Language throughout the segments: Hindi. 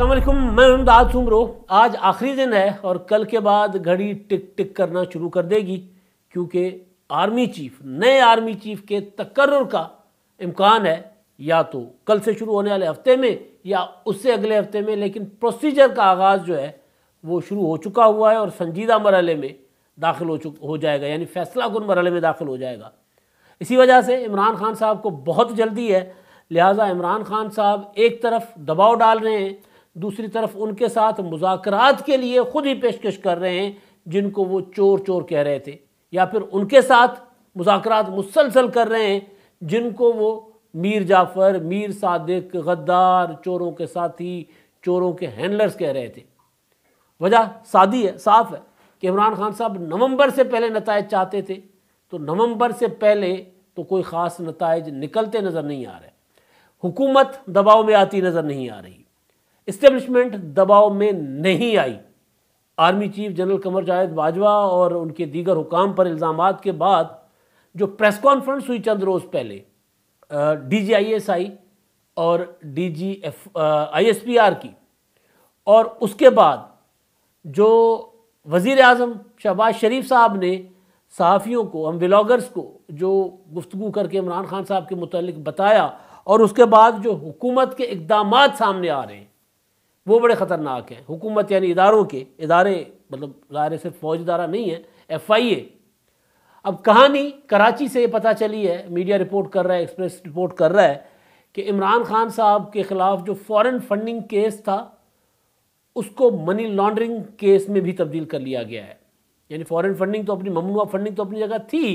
असलम मैं अमदाद सुमरो आज आखिरी दिन है और कल के बाद घड़ी टिक टिक करना शुरू कर देगी क्योंकि आर्मी चीफ नए आर्मी चीफ के तकर्र का इम्कान है या तो कल से शुरू होने वाले हफ्ते में या उससे अगले हफ्ते में लेकिन प्रोसीजर का आगाज़ जो है वो शुरू हो चुका हुआ है और संजीदा मरहले में दाखिल हो चुक हो जाएगा यानी फैसला कुन मरहले में दाखिल हो जाएगा इसी वजह से इमरान खान साहब को बहुत जल्दी है लिहाजा इमरान खान साहब एक तरफ दबाव डाल रहे हैं दूसरी तरफ उनके साथ मुजाकरात के लिए ख़ुद ही पेशकश कर रहे हैं जिनको वो चोर चोर कह रहे थे या फिर उनके साथ मुजाकरात मुसलसल कर रहे हैं जिनको वो मीर जाफ़र मीर सादिक गद्दार चोरों के साथी चोरों के हैंडलर्स कह रहे थे वजह सादी है साफ है कि इमरान खान साहब नवंबर से पहले नतज चाहते थे तो नवंबर से पहले तो कोई ख़ास नतज निकलते नज़र नहीं आ रहे हुकूमत दबाव में आती नज़र नहीं आ रही इस्टेब्लिशमेंट दबाव में नहीं आई army chief general Qamar Javed Bajwa और उनके दीगर हुकाम पर इल्ज़ाम के बाद जो प्रेस कॉन्फ्रेंस हुई चंद रोज़ पहले D G I S I और D G F I S P R की और उसके बाद जो वज़ी अजम शहबाज शरीफ साहब ने सहाफ़ियों को हम व्लागर्स को जो गुफ्तु करके इमरान खान साहब के मुतल बताया और उसके बाद जो हुकूमत के इकदाम सामने आ रहे हैं वो बड़े ख़तरनाक हैं हुकूमत यानी इदारों के इदारे मतलब दायरे से फौज इदारा नहीं है एफ आई ए अब कहानी कराची से ये पता चली है मीडिया रिपोर्ट कर रहा है एक्सप्रेस रिपोर्ट कर रहा है कि इमरान खान साहब के ख़िलाफ़ जो फॉरेन फंडिंग केस था उसको मनी लॉन्ड्रिंग केस में भी तब्दील कर लिया गया है यानी फॉरेन फंडिंग तो अपनी ममनुआ फंडिंग तो अपनी जगह थी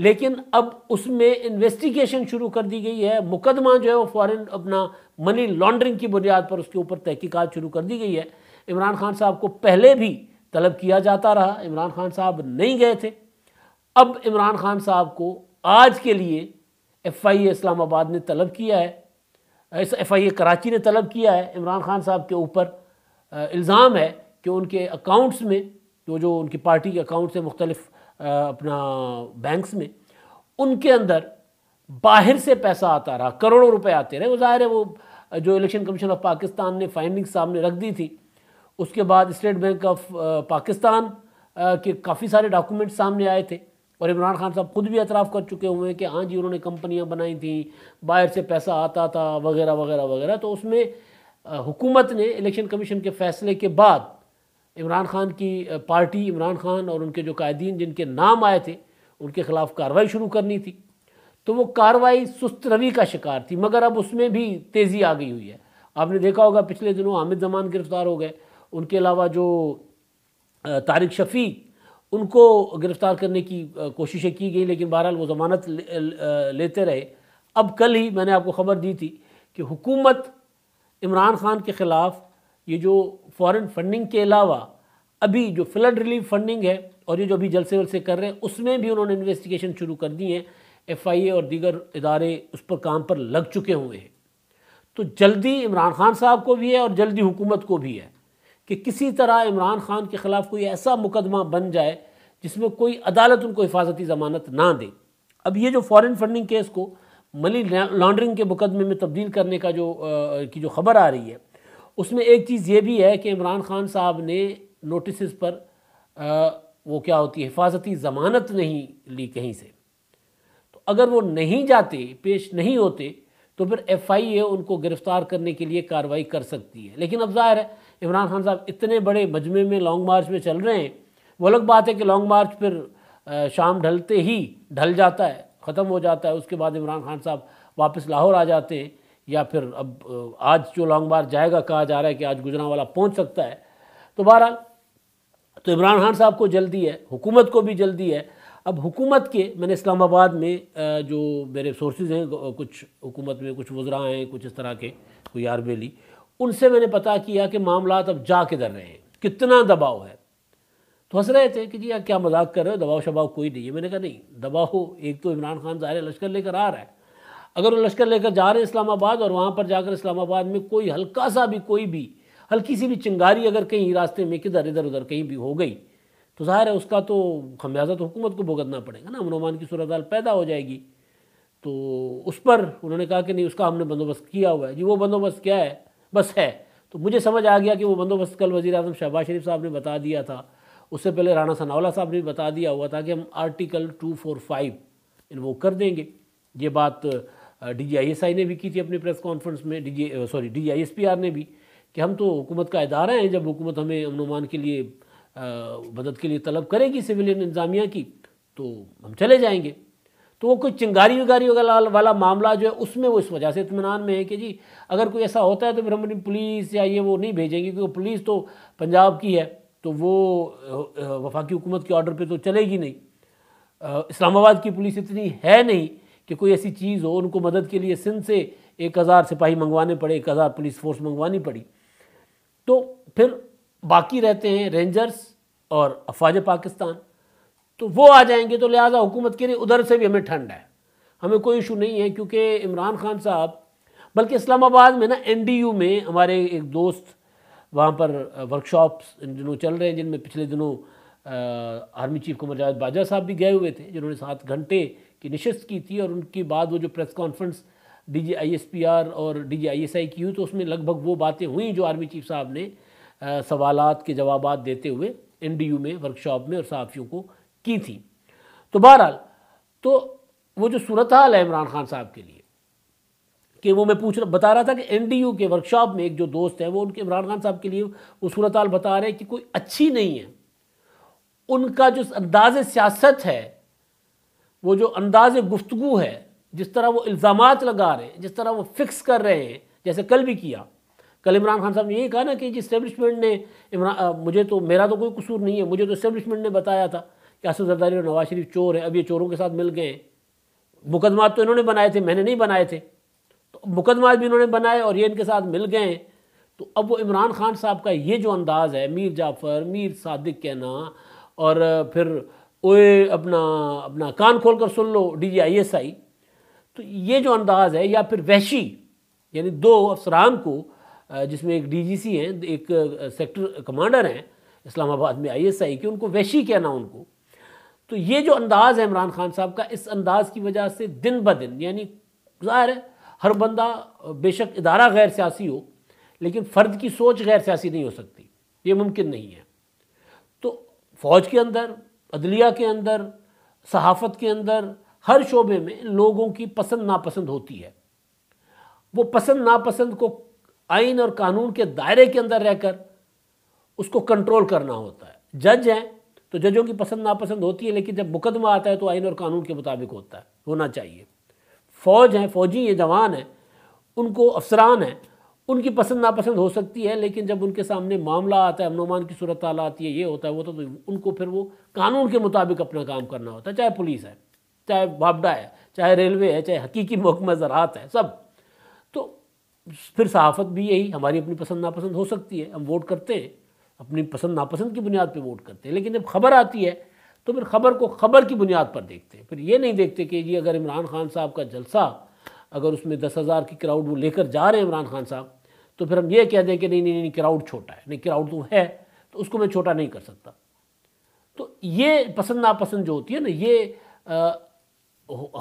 लेकिन अब उसमें इन्वेस्टिगेशन शुरू कर दी गई है मुकदमा जो है वो फॉरेन अपना मनी लॉन्ड्रिंग की बुनियाद पर उसके ऊपर तहकीकात शुरू कर दी गई है इमरान खान साहब को पहले भी तलब किया जाता रहा इमरान खान साहब नहीं गए थे अब इमरान खान साहब को आज के लिए एफ आई इस्लामाबाद ने तलब किया है एफ आई कराची ने तलब किया है इमरान खान साहब के ऊपर इल्ज़ाम है कि उनके अकाउंट्स में जो जो उनकी पार्टी के अकाउंट्स हैं मुख्तलिफ़ अपना बैंक्स में उनके अंदर बाहर से पैसा आता रहा करोड़ों रुपए आते रहे वो जाहिर है वो जो इलेक्शन कमीशन ऑफ पाकिस्तान ने फाइंडिंग सामने रख दी थी उसके बाद स्टेट बैंक ऑफ पाकिस्तान के काफ़ी सारे डॉक्यूमेंट्स सामने आए थे और इमरान खान साहब खुद भी अतराफ़ कर चुके हुए हैं कि हाँ जी उन्होंने कंपनियाँ बनाई थी बाहर से पैसा आता था वगैरह वगैरह वगैरह तो उसमें हुकूमत ने इलेक्शन कमीशन के फैसले के बाद इमरान खान की पार्टी इमरान खान और उनके जो कायदीन जिनके नाम आए थे उनके ख़िलाफ़ कार्रवाई शुरू करनी थी तो वो कार्रवाई सुस्त रवि का शिकार थी मगर अब उसमें भी तेज़ी आ गई हुई है आपने देखा होगा पिछले दिनों हामिद जमान गिरफ़्तार हो गए उनके अलावा जो तारिक शफी उनको गिरफ़्तार करने की कोशिशें की गई लेकिन बहरहाल वो ज़मानत लेते रहे अब कल ही मैंने आपको ख़बर दी थी कि हुकूमत इमरान खान के ख़िलाफ़ ये जो फॉरेन फंडिंग के अलावा अभी जो फ्लड रिलीफ फंडिंग है और ये जो अभी जलसे वलसे कर रहे हैं उसमें भी उन्होंने इन्वेस्टिगेशन शुरू कर दी है एफ और दीगर इदारे उस पर काम पर लग चुके हुए हैं तो जल्दी इमरान खान साहब को भी है और जल्दी हुकूमत को भी है कि किसी तरह इमरान खान के ख़िलाफ़ कोई ऐसा मुकदमा बन जाए जिसमें कोई अदालत उनको हिफाजती ज़मानत ना दे अब ये जो फॉरेन फंडिंग केस को मनी लॉन्ड्रिंग के मुकदमे में तब्दील करने का जो आ, की जो खबर आ रही है उसमें एक चीज़ ये भी है कि इमरान खान साहब ने नोटिस पर आ, वो क्या होती है हिफाजती ज़मानत नहीं ली कहीं से तो अगर वो नहीं जाते पेश नहीं होते तो फिर एफ आई ए उनको गिरफ़्तार करने के लिए कार्रवाई कर सकती है लेकिन अब ज़ाहिर है इमरान खान साहब इतने बड़े मजमे में लॉन्ग मार्च में चल रहे हैं वो अलग बात है कि लॉन्ग मार्च फिर शाम ढलते ही ढल जाता है ख़त्म हो जाता है उसके बाद इमरान खान साहब वापस लाहौर आ जाते हैं या फिर अब आज जो लॉन्ग बार जाएगा कहा जा रहा है कि आज गुजरा वाला पहुँच सकता है तो बहरहाल तो इमरान खान साहब को जल्दी है हुकूमत को भी जल्दी है अब हुकूमत के मैंने इस्लामाबाद में जो मेरे सोर्सेज हैं कुछ हुकूमत में कुछ वज्रा हैं कुछ इस तरह के कोई आरबेली उनसे मैंने पता किया कि मामला अब जा किधर रहे हैं कितना दबाव है तो हंस रहे थे कि जी यार क्या मजाक कर रहे हो दबाव शबाव कोई नहीं है मैंने कहा नहीं दबाव एक तो इमरान खान ज़ाहिर लश्कर लेकर आ रहा है अगर वो लश्कर लेकर जा रहे हैं इस्लामाबाद और वहाँ पर जाकर इस्लामाबाद में कोई हल्का सा भी कोई भी हल्की सी भी चिंगारी अगर कहीं रास्ते में किधर इधर उधर कहीं भी हो गई तो ज़ाहिर है उसका तो खमियाजा तो हुकूमत को भुगतना पड़ेगा ना अमन की सूरत पैदा हो जाएगी तो उस पर उन्होंने कहा कि नहीं उसका हमने बंदोबस्त किया हुआ है जी वो बंदोबस्त क्या है बस है तो मुझे समझ आ गया कि वो बंदोबस्त कल वज़ी अजम शहबाज शरीफ साहब ने बता दिया था उससे पहले राना सनावला साहब ने बता दिया हुआ था कि हम article two four five invoke कर देंगे ये बात डी ने भी की थी अपने प्रेस कॉन्फ्रेंस में डी सॉरी डी ने भी कि हम तो हुकूमत का अदारा हैं जब हुकूमत हमें अमन के लिए मदद के लिए तलब करेगी सिविलियन इंतजामिया की तो हम चले जाएंगे तो वो कोई चिंगारी वगैरह वाला मामला जो है उसमें वो इस वजह से इतमान में है कि जी अगर कोई ऐसा होता है तो फिर हम अपनी पुलिस या ये वो नहीं भेजेंगे क्योंकि पुलिस तो पंजाब की है तो वो वफाकी हुकूमत के ऑर्डर पे तो चलेगी नहीं इस्लामाबाद की पुलिस इतनी है नहीं कि कोई ऐसी चीज़ हो उनको मदद के लिए सिंध से एक हज़ार सिपाही मंगवाने पड़े एक हज़ार पुलिस फोर्स मंगवानी पड़ी तो फिर बाकी रहते हैं रेंजर्स और अफवाज पाकिस्तान तो वो आ जाएंगे तो लिहाजा हुकूमत के लिए उधर से भी हमें ठंड है हमें कोई इशू नहीं है क्योंकि इमरान खान साहब बल्कि इस्लामाबाद में ना एन में हमारे एक दोस्त वहाँ पर वर्कशॉप्स इन दिनों चल रहे हैं जिनमें पिछले दिनों आर्मी चीफ कुमार जावेद बाजा साहब भी गए हुए थे जिन्होंने सात घंटे की नशस्त की थी और उनके बाद वो जो press conference D G I S P R और D G I S I की हुई तो उसमें लगभग वो बातें हुई जो आर्मी चीफ साहब ने सवाल के जवाब देते हुए एन डी यू में वर्कशॉप में और सहाफ़ियों को की थी तो बहरहाल तो वो जो सूरत हाल है इमरान खान साहब के लिए कि वो मैं पूछ रहा बता रहा था कि एन डी यू के वर्कशॉप में एक जो दोस्त है वो उनके इमरान खान साहब के लिए वो सूरत हाल बता रहे हैं कि कोई अच्छी नहीं है उनका जो अंदाज सियासत है वो जो अंदाज गुफ्तु है जिस तरह वो इल्ज़ाम लगा रहे हैं जिस तरह वो फिक्स कर रहे हैं जैसे कल भी किया कल इमरान खान साहब ने यही कहा ना कि जी इस्टेबलिशमेंट ने इमरान मुझे तो मेरा तो कोई कसूर नहीं है मुझे तो इस्टेबलिशमेंट ने बताया था कि आसफ जरदारी और नवाज शरीफ चोर है अब ये चोरों के साथ मिल गए मुकदमा तो इन्होंने बनाए थे मैंने नहीं बनाए थे तो मुकदमा भी इन्होंने बनाए और ये इनके साथ मिल गए तो अब वो इमरान खान साहब का ये जो अंदाज़ है मीर जाफ़र मीर सादिक कहना और फिर ओए अपना अपना कान खोल कर सुन लो डी जी आई एस आई तो ये जो अंदाज़ है या फिर वैशी यानी दो अफसरान को जिसमें एक डी जी सी हैं एक सेक्टर कमांडर हैं इस्लामाबाद में आई एस आई के उनको वैशी कहना उनको तो ये जो अंदाज़ है इमरान खान साहब का इस अंदाज़ की वजह से दिन ब दिन यानी ज़ाहिर है हर बंदा बेशक इदारा गैर सियासी हो लेकिन फ़र्द की सोच गैर सियासी नहीं हो सकती ये मुमकिन नहीं है तो फ़ौज के अंदर अदलिया के अंदर सहाफ़त के अंदर हर शोबे में लोगों की पसंद नापसंद होती है वो पसंद नापसंद को आइन और कानून के दायरे के अंदर रहकर उसको कंट्रोल करना होता है जज हैं तो जजों की पसंद नापसंद होती है लेकिन जब मुकदमा आता है तो आइन और कानून के मुताबिक होता है होना चाहिए फ़ौज हैं फौजी हैं जवान हैं उनको अफसरान हैं उनकी पसंद नापसंद हो सकती है लेकिन जब उनके सामने मामला आता है अमनोमान की सूरत आला आती है ये होता है वो तो, तो उनको फिर वो कानून के मुताबिक अपना काम करना होता है चाहे पुलिस है चाहे भाबडा है चाहे रेलवे है चाहे हकीकी महकमा ज़रात है सब तो फिर सहाफत भी यही हमारी अपनी पसंद नापसंद हो सकती है हम वोट करते हैं अपनी पसंद नापसंद की बुनियाद पर वोट करते हैं लेकिन जब खबर आती है तो फिर खबर को खबर की बुनियाद पर देखते हैं फिर ये नहीं देखते कि ये अगर इमरान खान साहब का जलसा अगर उसमें दस हज़ार की क्राउड वो लेकर जा रहे हैं इमरान खान साहब तो फिर हम ये कह दें कि नहीं नहीं नहीं क्राउड छोटा है नहीं क्राउड तो है तो उसको मैं छोटा नहीं कर सकता तो ये पसंद नापसंद जो होती है ना ये आ,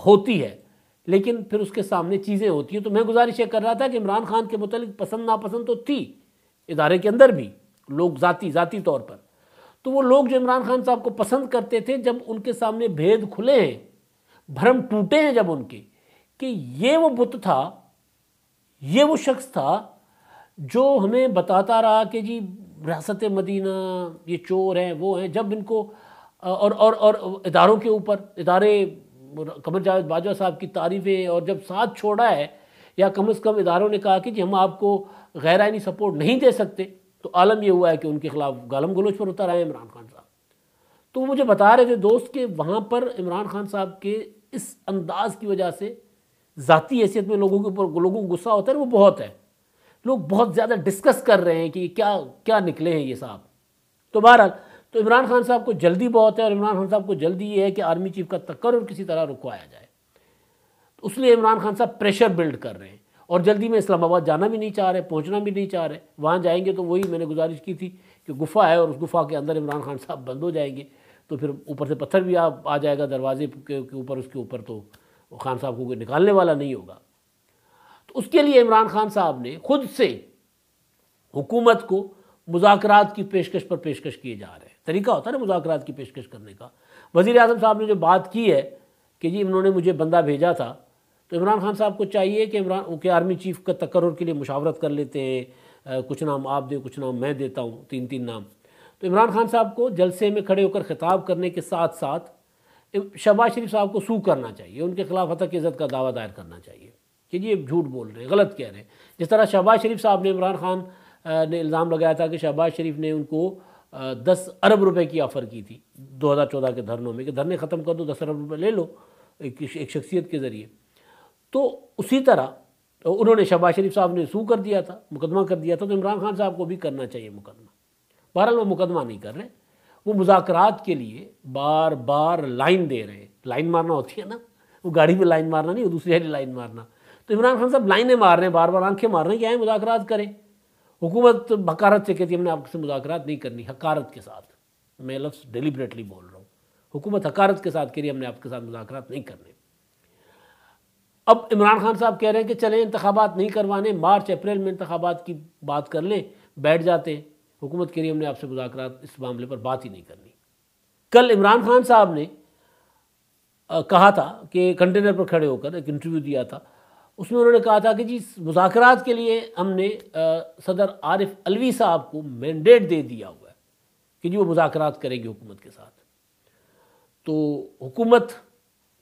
होती है लेकिन फिर उसके सामने चीज़ें होती हैं तो मैं गुजारिश ये कर रहा था कि इमरान खान के मतलब पसंद नापसंद तो थी इदारे के अंदर भी लोग ज़ाती ज़ाती तौर पर तो वो लोग जो इमरान खान साहब को पसंद करते थे जब उनके सामने भेद खुले हैं भ्रम टूटे हैं जब उनके कि ये वो बुत था ये वो शख्स था जो हमें बताता रहा कि जी रियासत मदीना ये चोर हैं वो हैं जब इनको और और और इदारों के ऊपर इदारे कमर जावेद बाजवा साहब की तारीफ़ें और जब साथ छोड़ा है या कम अज़ कम इदारों ने कहा कि जी हम आपको गैर आइनी सपोर्ट नहीं दे सकते तो आलम यह हुआ है कि उनके खिलाफ गालम गलोच पर उतर आए इमरान खान साहब तो वो मुझे बता रहे थे दोस्त कि वहाँ पर इमरान खान साहब के इस अंदाज की वजह से ज़ाती हैसियत में लोगों के ऊपर लोगों को गुस्सा होता है वो बहुत है लोग बहुत ज़्यादा डिस्कस कर रहे हैं कि क्या क्या निकले हैं ये साहब तो बहरहाल तो इमरान खान साहब को जल्दी बहुत है और इमरान खान साहब को जल्दी ये है कि आर्मी चीफ का तकर किसी तरह रुकवाया जाए तो उसलिए इमरान खान साहब प्रेशर बिल्ड कर रहे हैं और जल्दी में इस्लामाबाद जाना भी नहीं चाह रहे पहुंचना भी नहीं चाह रहे वहाँ जाएंगे तो वही मैंने गुजारिश की थी कि गुफा है और उस गुफा के अंदर इमरान खान साहब बंद हो जाएंगे तो फिर ऊपर से पत्थर भी आ, आ जाएगा दरवाजे के ऊपर उसके ऊपर तो खान साहब को कोई निकालने वाला नहीं होगा उसके लिए इमरान खान साहब ने खुद से हुकूमत को मुजाकर की पेशकश पर पेशकश किए जा रहे हैं तरीका होता है ना मुजात की पेशकश करने का वज़ी अजम साहब ने जो बात की है कि जी इन्होंने मुझे बंदा भेजा था तो इमरान खान साहब को चाहिए कि इमरान के आर्मी चीफ का तकर के लिए मुशावरत कर लेते हैं कुछ नाम आप दे कुछ नाम मैं देता हूँ तीन तीन नाम तो इमरान खान साहब को जलसे में खड़े होकर खिताब करने के साथ साथ शहबाज शरीफ साहब को सू करना चाहिए उनके खिलाफ हतक इज़्ज़त का दावा दायर करना चाहिए कि जी झूठ बोल रहे हैं गलत कह रहे हैं जिस तरह शहबाज शरीफ साहब ने इमरान खान ने इल्ज़ाम लगाया था कि शहबाज शरीफ ने उनको दस अरब रुपए की ऑफ़र की थी 2014 के धरनों में कि धरने ख़त्म कर दो दस अरब रुपए ले लो एक, एक शख्सियत के ज़रिए तो उसी तरह तो उन्होंने शहबाज शरीफ साहब ने सू कर दिया था मुकदमा कर दिया था तो इमरान खान साहब को भी करना चाहिए मुकदमा बहरहाल वो मुकदमा नहीं कर रहे वो मुजाकर के लिए बार बार लाइन दे रहे हैं लाइन मारना होती है ना वो गाड़ी में लाइन मारना नहीं वो दूसरी लाइन मारना तो इमरान खान साहब लाइनें मार रहे हैं बार बार आंखें मार रहे हैं कि आए मुजाकर करें हुकूमत हकारत से कहती है हमने आपसे मुजाकर नहीं करनी हकारत के साथ मैं लफ़्स डिलिबरेटली बोल रहा हूँ हुकूमत हकारत के साथ कह रही हमने आपके साथ मुजाकर नहीं करने अब इमरान खान साहब कह रहे हैं कि चलें इंतबात नहीं करवाने मार्च अप्रैल में इंतबात की बात कर लें बैठ जाते हैं हुकूमत के लिए हमने आपसे मुजाकर इस मामले पर बात ही नहीं करनी कल इमरान खान साहब ने कहा था कि कंटेनर पर खड़े होकर एक इंटरव्यू दिया था उसमें उन्होंने कहा था कि जी मुजाकर के लिए हमने आ, सदर आरिफ अलवी साहब को मैंडेट दे दिया हुआ है कि जी वो मुजाकर करेंगे हुकूमत के साथ तो हुकूमत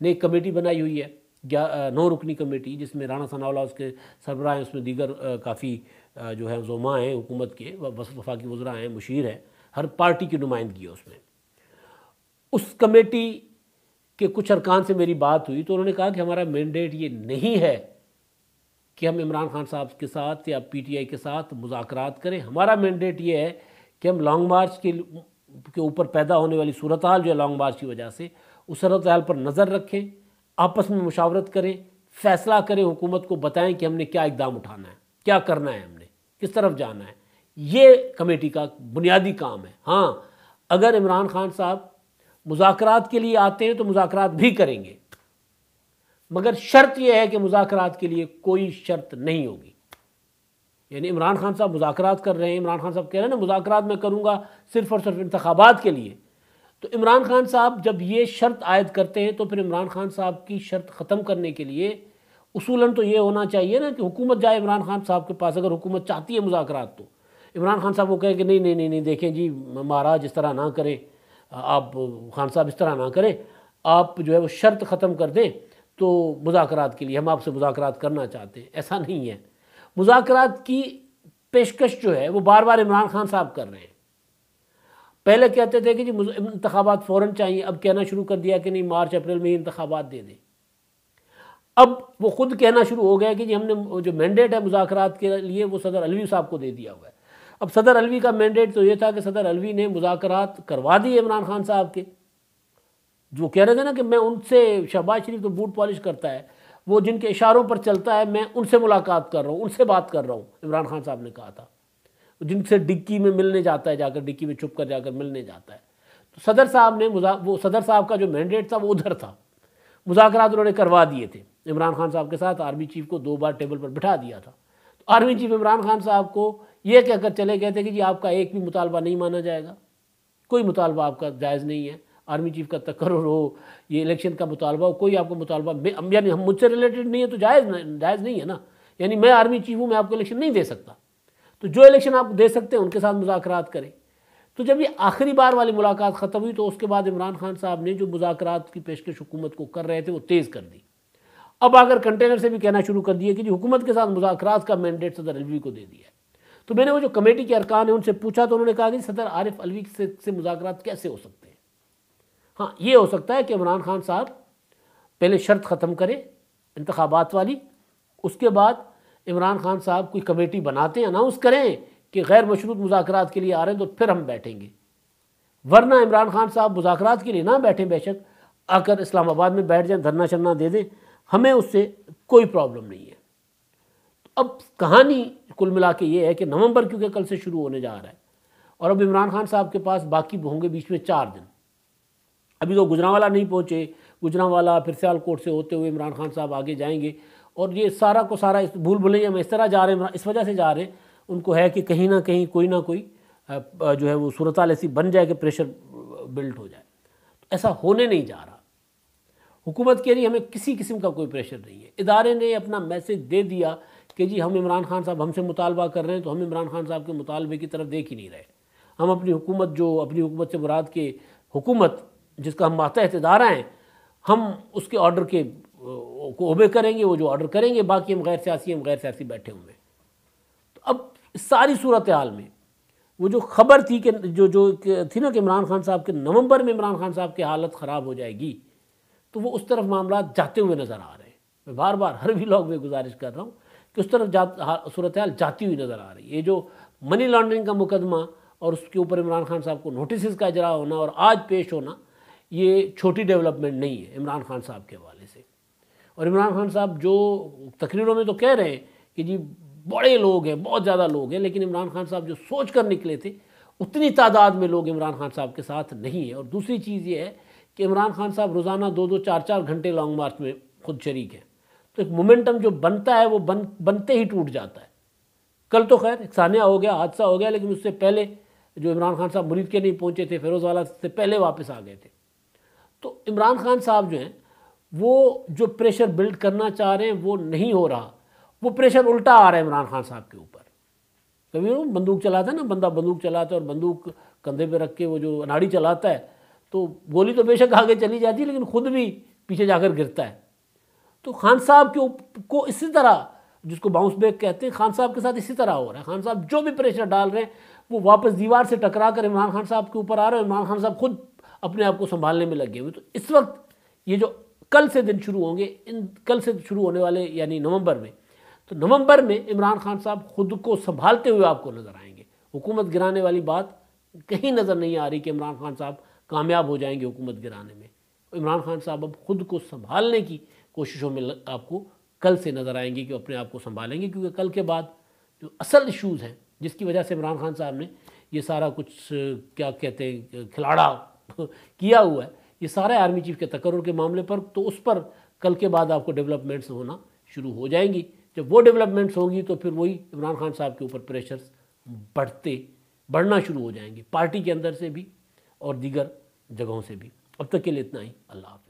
ने एक कमेटी बनाई हुई है नौ रुकनी कमेटी जिसमें राना सनावला उसके सरबरा हैं उसमें दीगर काफ़ी जो है जुमा हैं हुकूमत के वफा की वज्रा हैं मुशीर हैं हर पार्टी की नुमाइंदगी है उसमें उस कमेटी के कुछ अरकान से मेरी बात हुई तो उन्होंने कहा कि हमारा मैंडेट ये नहीं है कि हम इमरान खान साहब के साथ या पीटीआई के साथ मुजाकर करें हमारा मैंडेट ये है कि हम लॉन्ग मार्च के के ऊपर पैदा होने वाली सूरत हाल जो है लॉन्ग मार्च की वजह से उस सूरत हाल पर नज़र रखें आपस में मुशावरत करें फैसला करें हुकूमत को बताएं कि हमने क्या इकदाम उठाना है क्या करना है हमने किस तरफ जाना है ये कमेटी का बुनियादी काम है हाँ अगर इमरान खान साहब मुजाकर के लिए आते हैं तो मुजाकर भी करेंगे मगर शर्त यह है कि मुजात के लिए कोई शर्त नहीं होगी यानी इमरान खान साहब मुजात कर रहे हैं इमरान खान साहब कह रहे हैं ना मुजात मैं करूँगा सिर्फ और सिर्फ इंतबात के लिए तो इमरान खान साहब जब ये शर्त आयद करते हैं तो फिर इमरान खान साहब की शर्त ख़त्म करने के लिए उसूलन तो ये होना चाहिए ना कि हुकूमत जाए इमरान खान साहब के पास अगर हुकूमत चाहती है मुजात तो इमरान खान साहब वो कहें कि नहीं नहीं नहीं नहीं देखें जी महाराज इस तरह ना करें आप खान साहब इस तरह ना करें आप जो है वो शर्त ख़त्म कर दें तो मुजाकर के लिए हम आपसे मुजाकर करना चाहते हैं ऐसा नहीं है मुजाकर की पेशकश जो है वो बार बार इमरान खान साहब कर रहे हैं पहले कहते थे कि जी इंतबात फ़ौर चाहिए अब कहना शुरू कर दिया कि नहीं मार्च अप्रैल में ही इंतबात दे दें अब वो खुद कहना शुरू हो गया कि जी हमने जो मैंडेट है मुजाकर के लिए वो सदर अलवी साहब को दे दिया हुआ है अब सदर अलवी का मैंडेट तो ये था कि सदर अलवी ने मुजाकर करवा दिए इमरान खान साहब के वो कह रहे थे ना कि मैं उनसे शहबाज शरीफ तो बूट पॉलिश करता है वो जिनके इशारों पर चलता है मैं उनसे मुलाकात कर रहा हूँ उनसे बात कर रहा हूँ इमरान खान साहब ने कहा था जिनसे डिक्की में मिलने जाता है जाकर डिक्की में छुप कर जाकर मिलने जाता है तो सदर साहब ने वो सदर साहब का जो मैंडेट था वो उधर था मुजाकर उन्होंने करवा दिए थे इमरान खान साहब के साथ आर्मी चीफ को दो बार टेबल पर बिठा दिया था तो आर्मी चीफ इमरान खान साहब को ये कहकर चले गए थे कि जी आपका एक भी मुतालबा नहीं माना जाएगा कोई मुतालबा आपका जायज़ नहीं है आर्मी चीफ का तकर हो ये इलेक्शन का मुतालबा हो कोई आपको मुतालबा यानी हम मुझसे रिलेटेड नहीं है तो जायज़ जायज़ नहीं है ना यानी मैं आर्मी चीफ हूँ मैं आपको इलेक्शन नहीं दे सकता तो जो इलेक्शन आप दे सकते हैं उनके साथ मुजाकर करें तो जब ये आखिरी बार वाली मुलाकात ख़त्म हुई तो उसके बाद इमरान खान साहब ने जो मुजाकर की पेशकश हुकूमत को कर रहे थे वो तेज़ कर दी अब आकर कंटेनर से भी कहना शुरू कर दिया कि जी हुकूमत के साथ मुजाकर का मैंडेट सदर अलवी को दे दिया तो मैंने वो जो कमेटी के अरकान हैं उनसे पूछा तो उन्होंने कहा कि सदर आरिफ अलवी से, से मुजाकर कैसे हो सकते हाँ ये हो सकता है कि इमरान खान साहब पहले शर्त ख़त्म करें इंतबात वाली उसके बाद इमरान खान साहब कोई कमेटी बनाते हैं अनाउंस करें कि गैर मशरूत मुजाकर के लिए आ रहे हैं तो फिर हम बैठेंगे वरना इमरान खान साहब मुजाकर के लिए ना बैठें बेशक आकर इस्लामाबाद में बैठ जाएं धरना शरना दे दें हमें उससे कोई प्रॉब्लम नहीं है तो अब कहानी कुल मिला के ये है कि नवंबर क्योंकि कल से शुरू होने जा रहा है और अब इमरान खान साहब के पास बाकी होंगे बीच में चार दिन अभी तो गुजरावाला नहीं पहुँचे गुजरावाला फिर सियालकोट से होते हुए इमरान खान साहब आगे जाएंगे और ये सारा को सारा इस भूल भुलैया में इस तरह जा रहे हैं इस वजह से जा रहे हैं उनको है कि कहीं ना कहीं कोई ना कोई जो है वो सूरत ऐसी बन जाए कि प्रेशर बिल्ट हो जाए तो ऐसा होने नहीं जा रहा हुकूमत के लिए हमें किसी किस्म का कोई प्रेशर नहीं है इदारे ने अपना मैसेज दे दिया कि जी हम इमरान खान साहब हमसे मुतालबा कर रहे हैं तो हम इमरान खान साहब के मुतालबे की तरफ देख ही नहीं रहे हम अपनी हुकूमत जो अपनी हुकूमत से मुराद के हुकूमत जिसका हम माता अहतदार हैं हम उसके ऑर्डर के को ओबे करेंगे वो जो ऑर्डर करेंगे बाकी हम गैर सियासी हम गैर सियासी बैठे हुए हैं तो अब सारी सूरत हाल में वो जो खबर थी कि जो जो थी ना कि इमरान खान साहब के नवंबर में इमरान खान साहब की हालत ख़राब हो जाएगी तो वो उस तरफ मामला जाते हुए नज़र आ रहे हैं मैं बार बार हर भी लॉग में गुजारिश कर रहा हूँ कि उस तरफ जा सूरत हाल जाती हुई नज़र आ रही है ये जो मनी लॉन्ड्रिंग का मुकदमा और उसके ऊपर इमरान खान साहब को नोटिस का इजरा होना और आज पेश होना ये छोटी डेवलपमेंट नहीं है इमरान खान साहब के हवाले से और इमरान खान साहब जो तकरीरों में तो कह रहे हैं कि जी बड़े लोग हैं बहुत ज़्यादा लोग हैं लेकिन इमरान खान साहब जो सोच कर निकले थे उतनी तादाद में लोग इमरान खान साहब के साथ नहीं है और दूसरी चीज़ ये है कि इमरान खान साहब रोज़ाना दो दो चार चार घंटे लॉन्ग मार्च में खुद शरीक हैं तो एक मोमेंटम जो बनता है वो बन बनते ही टूट जाता है कल तो खैर एक सानिया हो गया हादसा हो गया लेकिन उससे पहले जो इमरान खान साहब मुरीद के नहीं पहुँचे थे फिरोज़वाला से पहले वापस आ गए थे तो इमरान खान साहब जो हैं वो जो प्रेशर बिल्ड करना चाह रहे हैं वो नहीं हो रहा वो प्रेशर उल्टा आ रहा है इमरान खान साहब के ऊपर कभी वो बंदूक चलाता है ना बंदा बंदूक चलाता है और बंदूक कंधे पे रख के वो जो अनाड़ी चलाता है तो गोली तो बेशक आगे चली जाती है लेकिन खुद भी पीछे जाकर गिरता है तो खान साहब के को इसी तरह जिसको बाउंस बैक कहते हैं खान साहब के साथ इसी तरह हो रहा है खान साहब जो भी प्रेशर डाल रहे हैं वो वापस दीवार से टकरा कर इमरान खान साहब के ऊपर आ रहे हैं इमरान खान साहब खुद अपने आप को संभालने में लगे हुए तो इस वक्त ये जो कल से दिन शुरू होंगे इन कल से शुरू होने वाले यानी नवंबर में तो नवंबर में इमरान खान साहब खुद को संभालते हुए आपको नज़र आएंगे हुकूमत गिराने वाली बात कहीं नज़र नहीं आ रही कि इमरान खान साहब कामयाब हो जाएंगे हुकूमत गिराने में इमरान खान साहब अब खुद को संभालने की कोशिशों में आपको कल से नज़र आएंगे कि अपने आप को संभालेंगे क्योंकि कल के बाद जो असल इशूज़ हैं जिसकी वजह से इमरान खान साहब ने ये सारा कुछ क्या कहते हैं खिलाड़ा किया हुआ है ये सारा आर्मी चीफ के तकर के मामले पर तो उस पर कल के बाद आपको डेवलपमेंट्स होना शुरू हो जाएंगी जब वो डेवलपमेंट्स होंगी तो फिर वही इमरान खान साहब के ऊपर प्रेशर्स बढ़ते बढ़ना शुरू हो जाएंगे पार्टी के अंदर से भी और दीगर जगहों से भी अब तक के लिए इतना ही अल्लाह